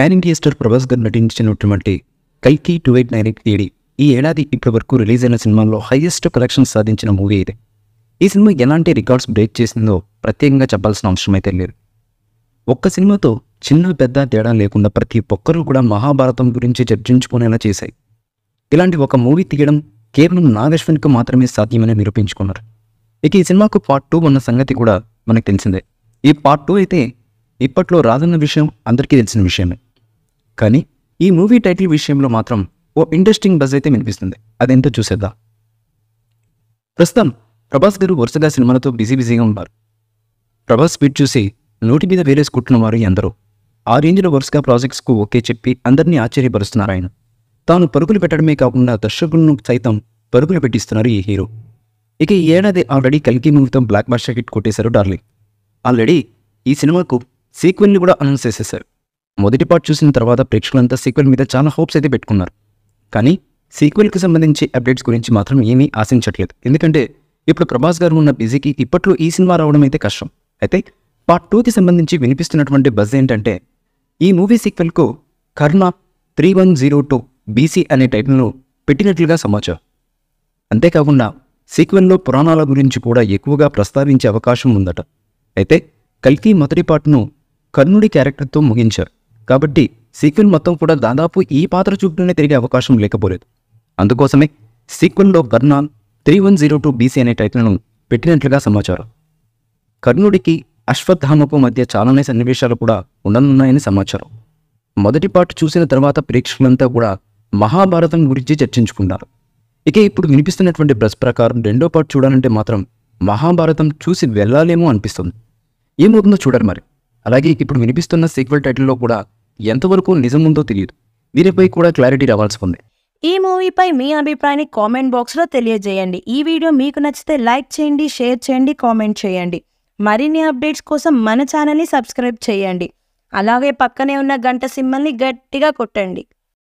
pan India star Prabhas గారు నటించినటువంటి Kalki two eight nine eight AD ఈ ఏడాది ఇప్పటి వరకు రిలీజ్ అయిన సినిమాల్లో హైయెస్ట్ కలెక్షన్ సాధించిన మూవీ ఇది ఈ సినిమా ఎలాంటి రికార్డ్స్ బ్రేక్ చేసిందో ప్రత్యేకంగా చెప్పాల్సిన అవసరం అయితే లేదు ఒక్క సినిమాతో చిన్న పెద్ద తేడా లేకుండా ప్రతి ఒక్కరూ కూడా మహాభారతం గురించి చర్చించుకునేలా చేశాయి ఇలాంటి ఒక మూవీ తీయడం కేవలం నాగశ్వన్కి మాత్రమే సాధ్యమని నిరూపించుకున్నారు ఇక ఈ సినిమాకు పార్ట్ టూ ఉన్న సంగతి కూడా మనకు తెలిసిందే ఈ పార్ట్ టూ అయితే ఇప్పట్లో రాదన్న విషయం అందరికీ తెలిసిన విషయమే కానీ ఈ మూవీ టైటిల్ విషయంలో మాత్రం ఓ ఇంట్రెస్టింగ్ బజ్ అయితే వినిపిస్తుంది అదేంటో చూసేద్దాం ప్రస్తుతం ప్రభాస్ గారు వరుసగా సినిమాలతో బిజీ బిజీగా ఉన్నారు ప్రభాస్ స్పీడ్ చూసి నోటి మీద వేరేసుకుంటున్న వారు ఎందరో ఆ రేంజ్లో వరుసగా ప్రాజెక్ట్స్కు ఓకే చెప్పి అందరినీ ఆశ్చర్యపరుస్తున్నారు ఆయన తాను పరుగులు పెట్టడమే కాకుండా దర్శకులను సైతం పరుగులు పెట్టిస్తున్నారు ఈ హీరో ఇక ఈ ఏడాది ఆల్రెడీ కల్కి మూవీతో బ్లాక్ బాస్టర్ హిట్ కొట్టేశారు డార్లింగ్ ఆల్రెడీ ఈ సినిమాకు సీక్వెల్ని కూడా అనౌన్స్ చేసేశారు మొదటి పార్ట్ చూసిన తర్వాత ప్రేక్షకులంతా సీక్వెల్ మీద చాలా హోప్స్ అయితే పెట్టుకున్నారు కానీ సీక్వెల్కి సంబంధించి అప్డేట్స్ గురించి మాత్రం ఏమీ ఆశించట్లేదు ఎందుకంటే ఇప్పుడు ప్రభాస్ గారు ఉన్న బిజీకి ఇప్పట్లో ఈ సినిమా రావడం అయితే కష్టం అయితే పార్ట్ టూకి సంబంధించి వినిపిస్తున్నటువంటి బజ్ ఏంటంటే ఈ మూవీ సీక్వెల్కు Karna three one zero two BC అనే టైటిల్ను పెట్టినట్లుగా సమాచారం అంతేకాకుండా సీక్వెల్లో పురాణాల గురించి కూడా ఎక్కువగా ప్రస్తావించే అవకాశం ఉందట అయితే కల్కి మొదటి పాటను కర్ణుడి క్యారెక్టర్తో ముగించారు కాబట్టి సీక్వెల్ మొత్తం కూడా దాదాపు ఈ పాత్ర చూపుతూనే తిరిగే అవకాశం లేకపోలేదు అందుకోసమే సీక్వెల్లో Karna three one zero two BC అనే టైటిల్ను పెట్టినట్లుగా సమాచారం కర్ణుడికి అశ్వత్థామకు మధ్య చాలానే సన్నివేశాలు కూడా ఉండనున్నాయని సమాచారం మొదటి పార్ట్ చూసిన తర్వాత ప్రేక్షకులంతా కూడా మహాభారతం గురించి చర్చించుకున్నారు ఇక ఇప్పుడు వినిపిస్తున్నటువంటి బ్రస్ ప్రకారం రెండో పాటు చూడాలంటే మాత్రం మహాభారతం చూసి వెళ్ళాలేమో అనిపిస్తుంది ఏమవుతుందో చూడరు మరి అలాగే ఇప్పుడు వినిపిస్తున్న సీక్వెల్ టైటిల్లో కూడా ఎంతవరకు నిజముందో తెలియదు వీరిపై కూడా క్లారిటీ రావాల్సి ఉంది ఈ మూవీపై మీ అభిప్రాయాన్ని కామెంట్ బాక్స్లో తెలియజేయండి ఈ వీడియో మీకు నచ్చితే లైక్ చేయండి షేర్ చేయండి కామెంట్ చేయండి మరిన్ని అప్డేట్స్ కోసం మన ఛానల్ని సబ్స్క్రైబ్ చేయండి అలాగే పక్కనే ఉన్న గంట సింబల్ని గట్టిగా కొట్టండి